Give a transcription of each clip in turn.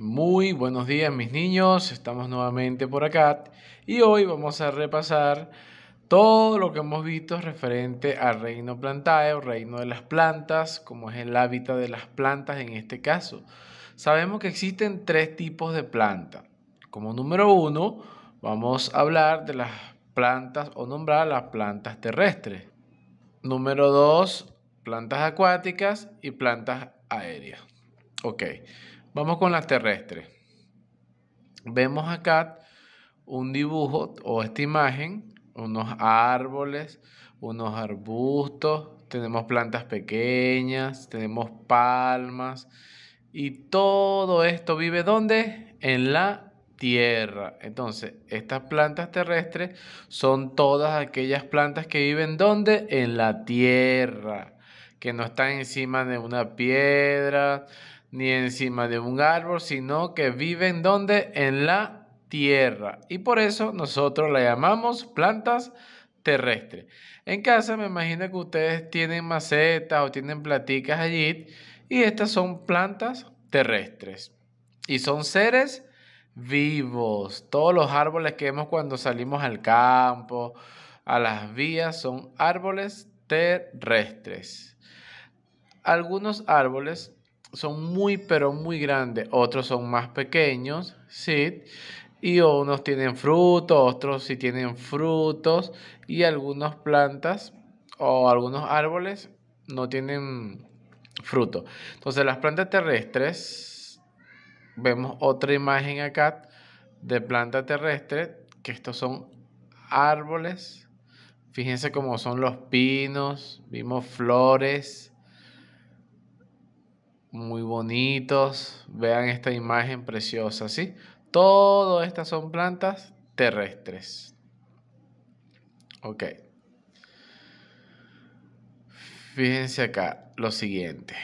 Muy buenos días mis niños, estamos nuevamente por acá y hoy vamos a repasar todo lo que hemos visto referente al reino plantae o reino de las plantas, como es el hábitat de las plantas en este caso. Sabemos que existen tres tipos de plantas. Como número uno, vamos a hablar de las plantas o nombrar las plantas terrestres. Número dos, plantas acuáticas y plantas aéreas. Ok, Vamos con las terrestres. Vemos acá un dibujo o esta imagen, unos árboles, unos arbustos, tenemos plantas pequeñas, tenemos palmas y todo esto vive ¿dónde? En la tierra. Entonces, estas plantas terrestres son todas aquellas plantas que viven ¿dónde? En la tierra que no están encima de una piedra ni encima de un árbol, sino que viven donde? En la tierra. Y por eso nosotros la llamamos plantas terrestres. En casa me imagino que ustedes tienen macetas o tienen platicas allí y estas son plantas terrestres. Y son seres vivos. Todos los árboles que vemos cuando salimos al campo, a las vías, son árboles terrestres algunos árboles son muy pero muy grandes, otros son más pequeños, ¿sí? Y unos tienen frutos, otros sí tienen frutos y algunas plantas o algunos árboles no tienen fruto. Entonces las plantas terrestres, vemos otra imagen acá de planta terrestre, que estos son árboles. Fíjense cómo son los pinos, vimos flores, muy bonitos. Vean esta imagen preciosa, ¿sí? Todas estas son plantas terrestres. Ok. Fíjense acá lo siguiente.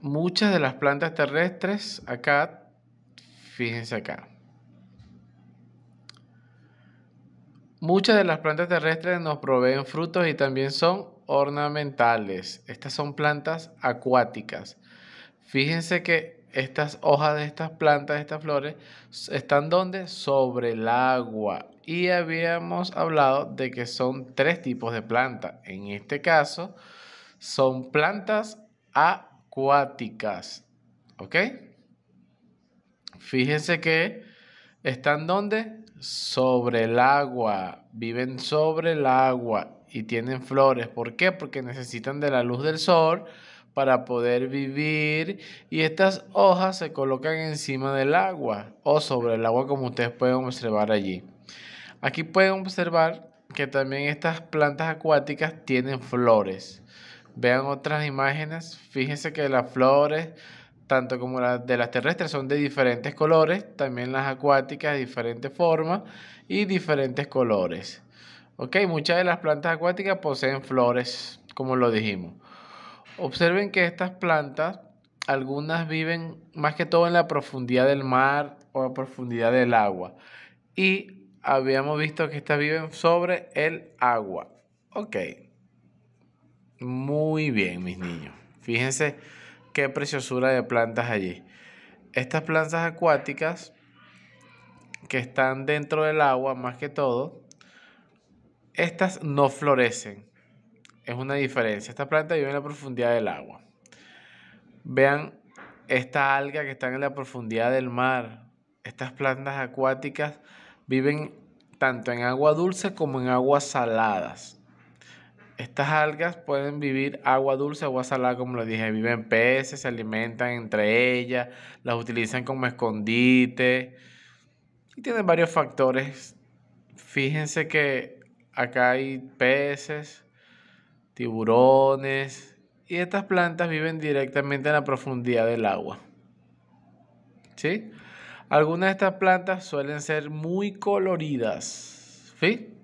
Muchas de las plantas terrestres acá, fíjense acá. Muchas de las plantas terrestres nos proveen frutos y también son ornamentales. Estas son plantas acuáticas. Fíjense que estas hojas de estas plantas, estas flores, están donde? Sobre el agua. Y habíamos hablado de que son tres tipos de plantas. En este caso, son plantas acuáticas. ¿Ok? Fíjense que están donde? Sobre el agua. Viven sobre el agua y tienen flores. ¿Por qué? Porque necesitan de la luz del sol para poder vivir y estas hojas se colocan encima del agua o sobre el agua como ustedes pueden observar allí. Aquí pueden observar que también estas plantas acuáticas tienen flores. Vean otras imágenes, fíjense que las flores, tanto como las de las terrestres, son de diferentes colores, también las acuáticas de diferentes formas y diferentes colores. Ok, muchas de las plantas acuáticas poseen flores, como lo dijimos. Observen que estas plantas, algunas viven más que todo en la profundidad del mar o la profundidad del agua. Y habíamos visto que estas viven sobre el agua. Ok. Muy bien, mis niños. Fíjense qué preciosura de plantas allí. Estas plantas acuáticas que están dentro del agua más que todo, estas no florecen es una diferencia. Esta planta vive en la profundidad del agua. Vean esta alga que están en la profundidad del mar. Estas plantas acuáticas viven tanto en agua dulce como en aguas saladas. Estas algas pueden vivir agua dulce, agua salada, como les dije. Viven peces, se alimentan entre ellas, las utilizan como escondite. Y tienen varios factores. Fíjense que acá hay peces, tiburones, y estas plantas viven directamente en la profundidad del agua. Algunas de estas plantas suelen ser muy coloridas. ¿Sí?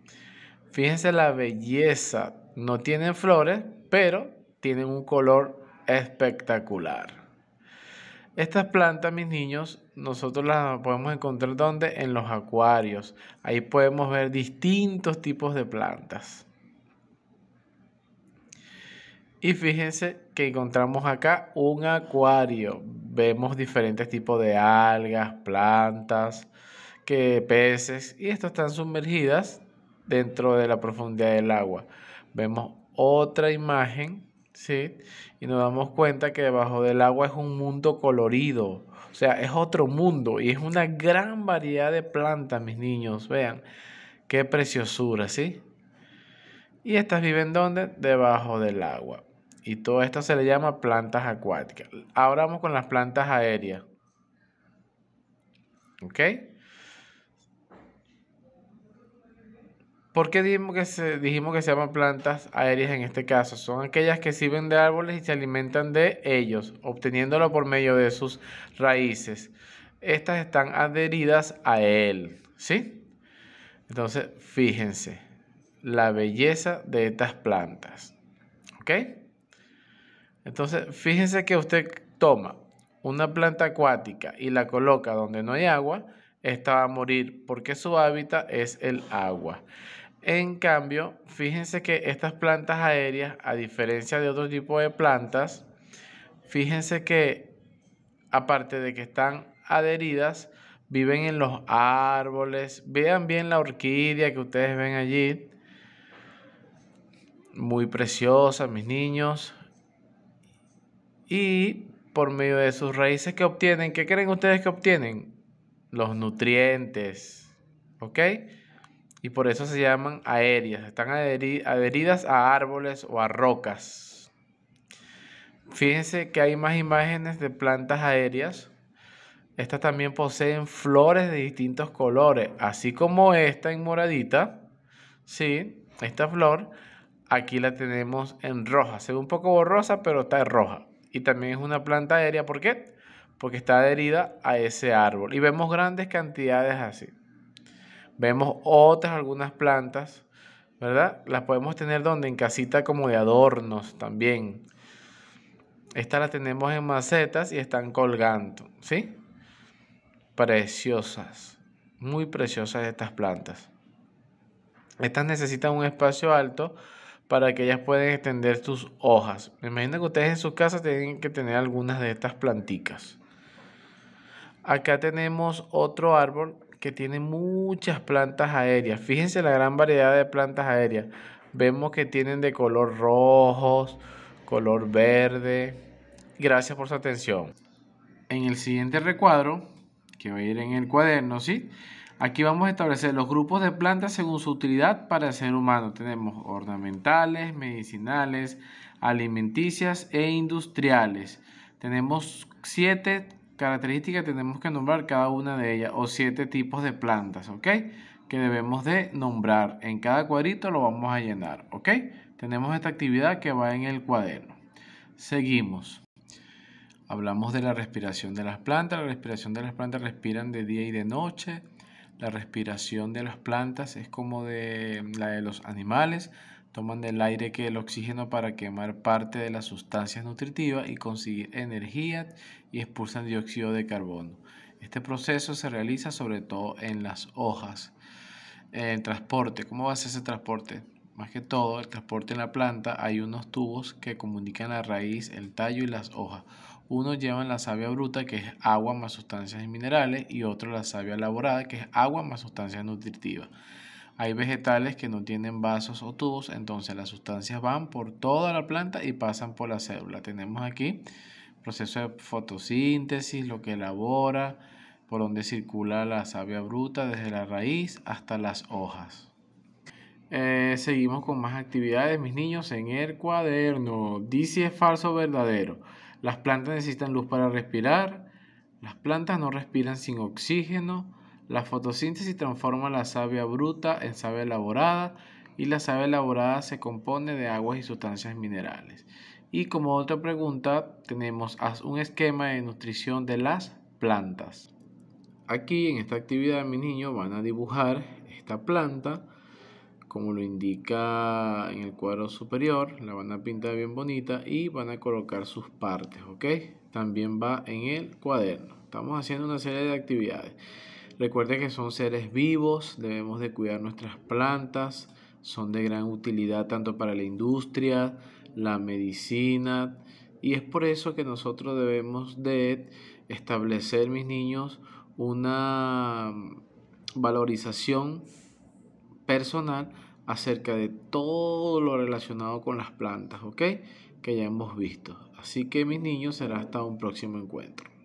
Fíjense la belleza. No tienen flores, pero tienen un color espectacular. Estas plantas, mis niños, nosotros las podemos encontrar donde? En los acuarios. Ahí podemos ver distintos tipos de plantas. Y fíjense que encontramos acá un acuario. Vemos diferentes tipos de algas, plantas, que peces, y estas están sumergidas dentro de la profundidad del agua. Vemos otra imagen, ¿sí? Y nos damos cuenta que debajo del agua es un mundo colorido. O sea, es otro mundo y es una gran variedad de plantas, mis niños. Vean, qué preciosura, ¿sí? Y estas viven donde? Debajo del agua. Y todo esto se le llama plantas acuáticas. Ahora vamos con las plantas aéreas. ¿Ok? ¿Por qué dijimos que, se, dijimos que se llaman plantas aéreas en este caso? Son aquellas que sirven de árboles y se alimentan de ellos, obteniéndolo por medio de sus raíces. Estas están adheridas a él, ¿sí? Entonces, fíjense la belleza de estas plantas, ¿ok? Entonces, fíjense que usted toma una planta acuática y la coloca donde no hay agua, esta va a morir porque su hábitat es el agua. En cambio, fíjense que estas plantas aéreas, a diferencia de otro tipo de plantas, fíjense que aparte de que están adheridas, viven en los árboles. Vean bien la orquídea que ustedes ven allí. Muy preciosa, mis niños y por medio de sus raíces que obtienen, ¿qué creen ustedes que obtienen? Los nutrientes, ¿ok? Y por eso se llaman aéreas, están adheridas a árboles o a rocas. Fíjense que hay más imágenes de plantas aéreas. Estas también poseen flores de distintos colores, así como esta en moradita, ¿sí? Esta flor, aquí la tenemos en roja. Se ve un poco borrosa, pero está en roja y también es una planta aérea. ¿Por qué? Porque está adherida a ese árbol. Y vemos grandes cantidades así. Vemos otras algunas plantas, ¿verdad? Las podemos tener donde en casita como de adornos también. esta la tenemos en macetas y están colgando, ¿sí? Preciosas, muy preciosas estas plantas. Estas necesitan un espacio alto para que ellas pueden extender sus hojas. Me imagino que ustedes en su casa tienen que tener algunas de estas planticas. Acá tenemos otro árbol que tiene muchas plantas aéreas. Fíjense la gran variedad de plantas aéreas. Vemos que tienen de color rojo, color verde. Gracias por su atención. En el siguiente recuadro, que va a ir en el cuaderno, ¿sí? Aquí vamos a establecer los grupos de plantas según su utilidad para el ser humano. Tenemos ornamentales, medicinales, alimenticias e industriales. Tenemos siete características tenemos que nombrar cada una de ellas o siete tipos de plantas, ¿ok? Que debemos de nombrar. En cada cuadrito lo vamos a llenar, ¿ok? Tenemos esta actividad que va en el cuaderno. Seguimos. Hablamos de la respiración de las plantas. La respiración de las plantas respiran de día y de noche la respiración de las plantas es como de la de los animales. Toman del aire que el oxígeno para quemar parte de las sustancias nutritivas y conseguir energía y expulsan dióxido de carbono. Este proceso se realiza sobre todo en las hojas. El transporte, ¿cómo va a ser ese transporte? Más que todo, el transporte en la planta hay unos tubos que comunican la raíz, el tallo y las hojas. Uno llevan la savia bruta, que es agua más sustancias y minerales, y otro la savia elaborada, que es agua más sustancias nutritivas. Hay vegetales que no tienen vasos o tubos, entonces las sustancias van por toda la planta y pasan por la célula. Tenemos aquí proceso de fotosíntesis, lo que elabora, por donde circula la savia bruta desde la raíz hasta las hojas. Eh, seguimos con más actividades, mis niños, en el cuaderno. Dice es falso o verdadero. Las plantas necesitan luz para respirar. Las plantas no respiran sin oxígeno. La fotosíntesis transforma la savia bruta en savia elaborada y la savia elaborada se compone de aguas y sustancias minerales. Y como otra pregunta, tenemos un esquema de nutrición de las plantas. Aquí en esta actividad, mis niños van a dibujar esta planta como lo indica en el cuadro superior, la van a pintar bien bonita y van a colocar sus partes, ¿ok? También va en el cuaderno. Estamos haciendo una serie de actividades. Recuerden que son seres vivos, debemos de cuidar nuestras plantas, son de gran utilidad tanto para la industria, la medicina, y es por eso que nosotros debemos de establecer, mis niños, una valorización personal acerca de todo lo relacionado con las plantas, ¿ok? Que ya hemos visto. Así que mis niños, será hasta un próximo encuentro.